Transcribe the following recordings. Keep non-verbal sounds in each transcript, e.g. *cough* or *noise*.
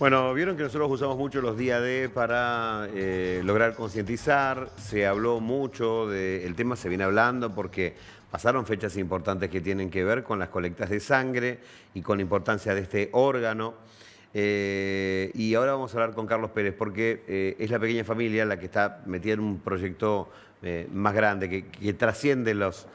Bueno, vieron que nosotros usamos mucho los días D para eh, lograr concientizar, se habló mucho, de, tema se viene hablando porque pasaron fechas importantes que tienen que ver con las colectas de sangre y con la importancia de este órgano. Eh, y ahora vamos a hablar con Carlos Pérez porque eh, es la pequeña familia la que está metida en un proyecto más grande, que, trasciende las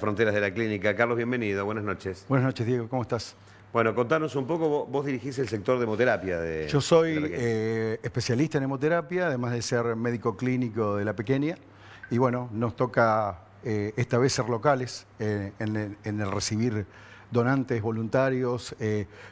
fronteras de la clínica. Carlos, bienvenido, buenas noches. Buenas noches, Diego, ¿cómo estás? Bueno, contanos un poco, vos, dirigís el sector de hemoterapia. De, Yo soy eh, especialista en hemoterapia, además de ser médico clínico de la pequeña. Y bueno, nos toca eh, esta vez ser locales eh, en, el, recibir donantes voluntarios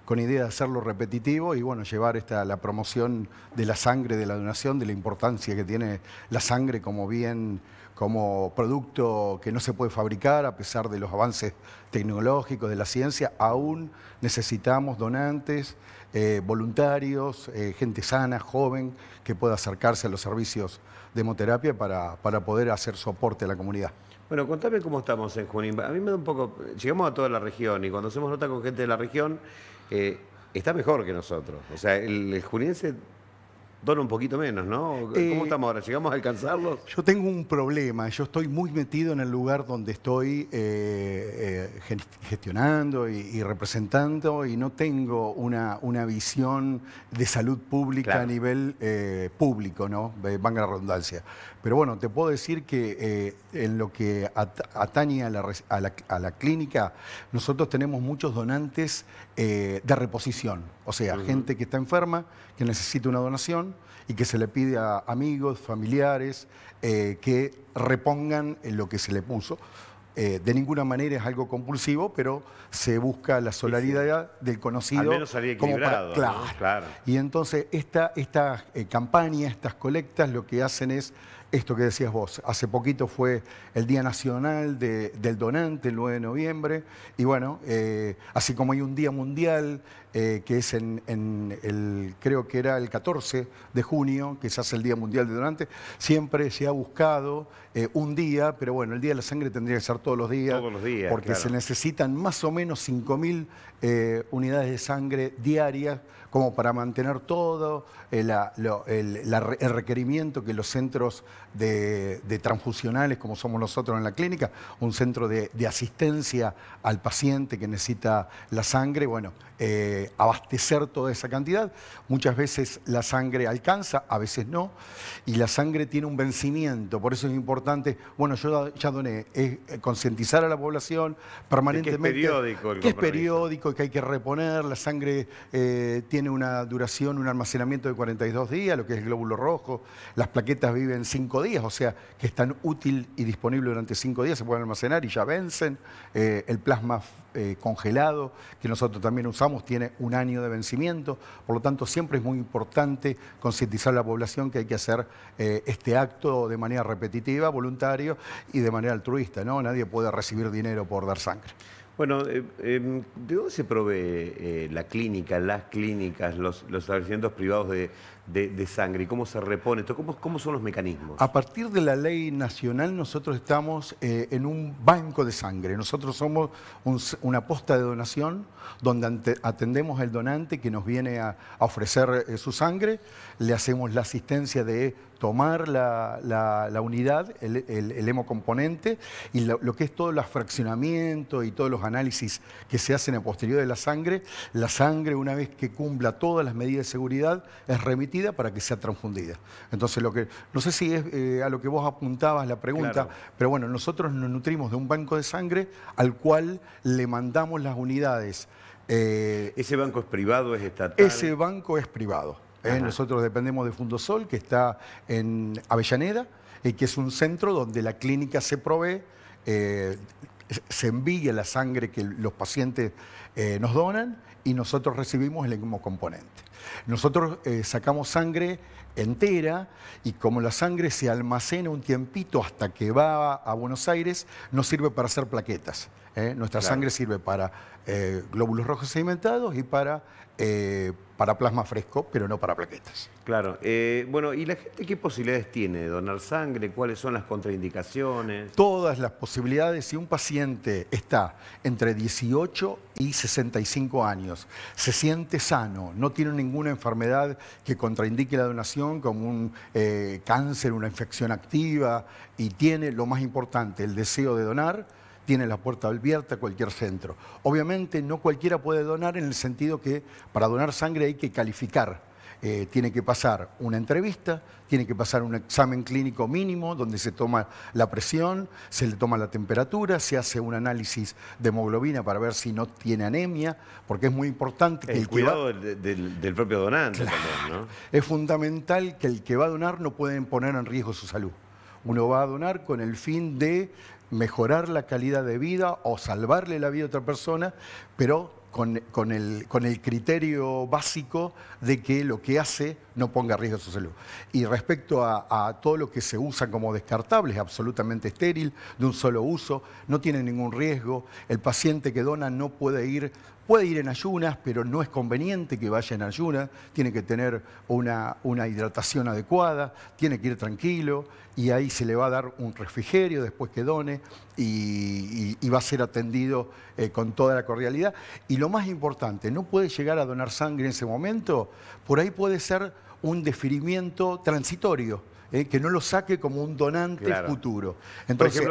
con idea de hacerlo repetitivo y bueno, llevar esta, la promoción de la sangre, de la donación, de la importancia que tiene la sangre como bien como producto que no se puede fabricar a pesar de los avances tecnológicos, de la ciencia, aún necesitamos donantes, eh, voluntarios, eh, gente sana, joven, que pueda acercarse a los servicios de hemoterapia para, para poder hacer soporte a la comunidad. Bueno, contame cómo estamos en Junín. A mí me da un poco... Llegamos a toda la región y cuando hacemos nota con gente de la región, eh, está mejor que nosotros. O sea, el, juninense... Dona un poquito menos, ¿no? ¿Cómo eh, estamos ahora? ¿Llegamos a alcanzarlos? Yo tengo un problema. Yo estoy muy metido en el lugar donde estoy eh, eh, gestionando y, representando y no tengo una, visión de salud pública a nivel público, ¿no? De la redundancia. Pero bueno, te puedo decir que en lo que atañe a la, a, la, a la, clínica, nosotros tenemos muchos donantes de reposición. O sea, gente que está enferma, que necesita una donación y que se le pide a amigos, familiares, eh, que repongan lo que se le puso. Eh, de ninguna manera es algo compulsivo, pero se busca la solidaridad del conocido. Al menos equilibrado. claro, Y entonces esta, esta eh, campaña, estas colectas, lo que hacen es esto que decías vos. Hace poquito fue el Día Nacional del Donante, el 9 de noviembre, y bueno, eh, así como hay un Día Mundial, eh, que es en, el, creo que era el 14 de junio, que se hace el Día Mundial del Donante, siempre se ha buscado eh, un día, pero bueno, el Día de la Sangre tendría que ser todos los días, porque se necesitan más o menos 5.000 unidades de sangre diarias como para mantener todo el requerimiento que los centros de, transfusionales como somos nosotros en la clínica, un centro de, asistencia al paciente que necesita la sangre, bueno, eh, abastecer toda esa cantidad. Muchas veces la sangre alcanza, a veces no, y la sangre tiene un vencimiento, por eso es importante, bueno, yo ya doné, es eh, concientizar a la población permanentemente. Que es periódico que es periódico que hay que reponer, la sangre eh, tiene una duración, un almacenamiento de 42 días, lo que es el glóbulo rojo, las plaquetas viven sin días, o sea, que están útil y disponible durante cinco días, se pueden almacenar y ya vencen. Eh, el plasma eh, congelado, que nosotros también usamos, tiene un año de vencimiento, por lo tanto siempre es muy importante concientizar a la población que hay que hacer eh, este acto de manera repetitiva, voluntario y de manera altruista, ¿no? Nadie puede recibir dinero por dar sangre. Bueno, eh, em, ¿de dónde se provee eh, la clínica, las clínicas, los, establecimientos privados de, sangre? cómo se repone esto? ¿Cómo, son los mecanismos? A partir de la ley nacional nosotros estamos eh, en un banco de sangre. Nosotros somos una posta de donación donde atendemos al donante que nos viene a ofrecer su sangre, le hacemos la asistencia de tomar la, unidad, el, hemocomponente y lo, que es todo el fraccionamiento y todos los análisis que se hacen a posteriori de la sangre, la sangre una vez que cumpla todas las medidas de seguridad es remitida para que sea transfundida. Entonces, lo que, no sé si es eh, a lo que vos apuntabas la pregunta, pero bueno, nosotros nos nutrimos de un banco de sangre al cual le mandamos las unidades. Eh, ¿Ese banco es privado, es estatal? Ese banco es privado. ¿eh? Nosotros dependemos de Fundosol, que está en Avellaneda, y que es un centro donde la clínica se provee, eh, se envía la sangre que los pacientes eh, nos donan y nosotros recibimos el mismo componente. Nosotros sacamos sangre entera y como la sangre se almacena un tiempito hasta que va a Buenos Aires, no sirve para hacer plaquetas. Nuestra sangre sirve para glóbulos rojos sedimentados y para eh, para plasma fresco, pero no para plaquetas. Claro. Eh, bueno, ¿y la gente qué posibilidades tiene de donar sangre? ¿Cuáles son las contraindicaciones? Todas las posibilidades. Si un paciente está entre 18 y 65 años, se siente sano, no tiene ninguna enfermedad que contraindique la donación, como un eh, cáncer, una infección activa, y tiene, lo más importante, el deseo de donar, tiene la puerta abierta a cualquier centro. Obviamente no cualquiera puede donar en el sentido que para donar sangre hay que calificar. Eh, tiene que pasar una entrevista, tiene que pasar un examen clínico mínimo donde se toma la presión, se le toma la temperatura, se hace un análisis de hemoglobina para ver si no tiene anemia, porque es muy importante que el, cuidado del, propio donante también, Es fundamental que el que va a donar no puede poner en riesgo su salud. Uno va a donar con el fin de mejorar la calidad de vida o salvarle la vida a otra persona, pero con, el, criterio básico de que lo que hace no ponga a riesgo su salud. Y respecto a, a, todo lo que se usa como descartable, es absolutamente estéril, de un solo uso, no tiene ningún riesgo. El paciente que dona no puede ir Puede ir en ayunas, pero no es conveniente que vaya en ayunas, tiene que tener una, hidratación adecuada, tiene que ir tranquilo y ahí se le va a dar un refrigerio después que done y, va a ser atendido eh, con toda la cordialidad. Y lo más importante, no puede llegar a donar sangre en ese momento, por ahí puede ser un desfirimiento transitorio ¿eh? que no lo saque como un donante futuro. Entonces,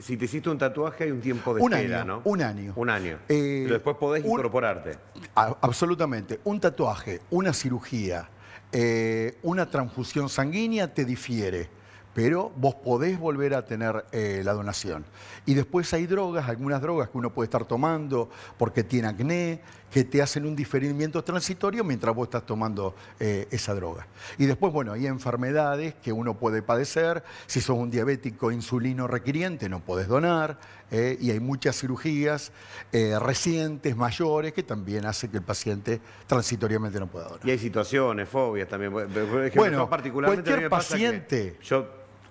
si, te, hiciste un tatuaje hay un tiempo de un espera, ¿no? Un año. Un año. Eh, después podés incorporarte. absolutamente. Un tatuaje, una cirugía, eh, una transfusión sanguínea te difiere pero vos podés volver a tener eh, la donación. Y después hay drogas, algunas drogas que uno puede estar tomando porque tiene acné, que te hacen un diferimiento transitorio mientras vos estás tomando eh, esa droga. Y después, bueno, hay enfermedades que uno puede padecer, si sos un diabético insulino requiriente no podés donar, eh, y hay muchas cirugías recientes, mayores, que también hace que el paciente transitoriamente no pueda donar. Y hay situaciones, fobias también. bueno, particularmente cualquier paciente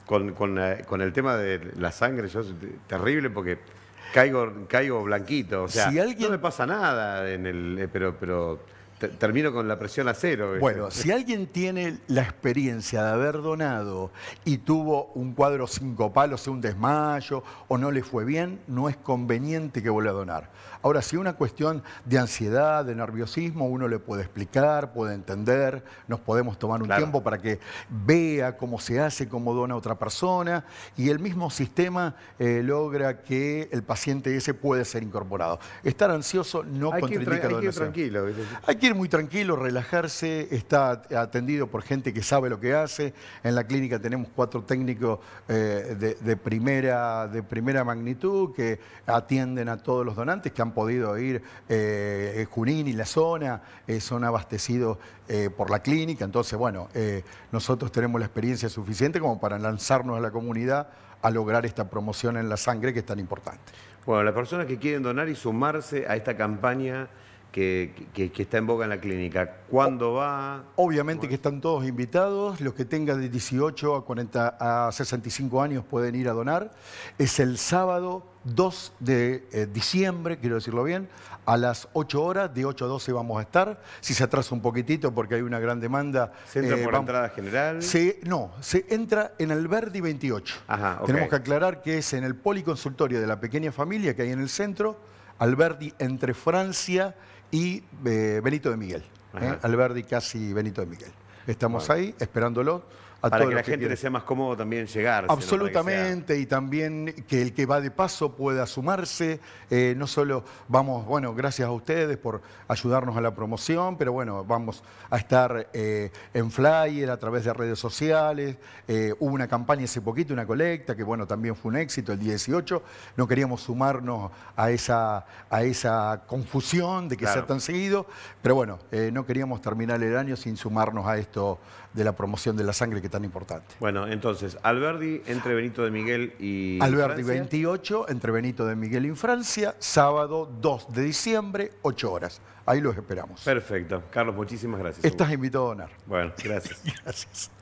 con, con, eh, con el tema de la sangre, yo terrible porque caigo, caigo blanquito. O sea, no me pasa nada en el. Eh, pero, pero termino con la presión a cero. Bueno, si alguien tiene la experiencia de haber donado y tuvo un cuadro cinco palos, un desmayo, o no le fue bien, no es conveniente que vuelva a donar. Ahora, si una cuestión de ansiedad, de nerviosismo, uno le puede explicar, puede entender, nos podemos tomar un tiempo para que vea cómo se hace, cómo dona otra persona, y el mismo sistema eh, logra que el paciente ese puede ser incorporado. Estar ansioso no contraindica donación. Hay que ir tranquilo. Hay que muy tranquilo, relajarse, está atendido por gente que sabe lo que hace. En la clínica tenemos cuatro técnicos eh, de, primera, de primera magnitud que atienden a todos los donantes que han podido ir eh, eh, Junín y la zona, son abastecidos por la clínica. Entonces, bueno, nosotros tenemos la experiencia suficiente como para lanzarnos a la comunidad a lograr esta promoción en la sangre que es tan importante. Bueno, las personas que quieren donar y sumarse a esta campaña que, está en boca en la clínica. ¿Cuándo va? Obviamente que están todos invitados. Los que tengan de 18 a, 65 años pueden ir a donar. Es el sábado 2 de eh, diciembre, quiero decirlo bien, a las 8 horas, de 8 a 12 vamos a estar. Si se atrasa un poquitito porque hay una gran demanda. ¿Se entra eh, por la entrada general? no, se entra en Alberti 28. Tenemos que aclarar que es en el policonsultorio de la pequeña familia que hay en el centro, Alberti entre Francia eh, ¿eh? y Benito de Miguel. Alberti Alberdi, casi Benito de Miguel. Estamos ahí esperándolo para que la gente le sea más cómodo también llegar. Absolutamente, y también que el que va de paso pueda sumarse. Eh, no solo vamos, bueno, gracias a ustedes por ayudarnos a la promoción, pero bueno, vamos a estar eh, en flyer, a través de redes sociales. Eh, hubo una campaña hace poquito, una colecta, que bueno, también fue un éxito el 18. No queríamos sumarnos a esa, a esa confusión de que sea tan seguido, pero bueno, no queríamos terminar el año sin sumarnos a esto de la promoción de la sangre que tan importante. Bueno, entonces, Alberdi entre Benito de Miguel y Alberdi 28 entre Benito de Miguel y Francia, sábado 2 de diciembre, 8 horas. Ahí los esperamos. Perfecto. Carlos, muchísimas gracias. Estás invitado a donar. Bueno, gracias. *laughs* gracias.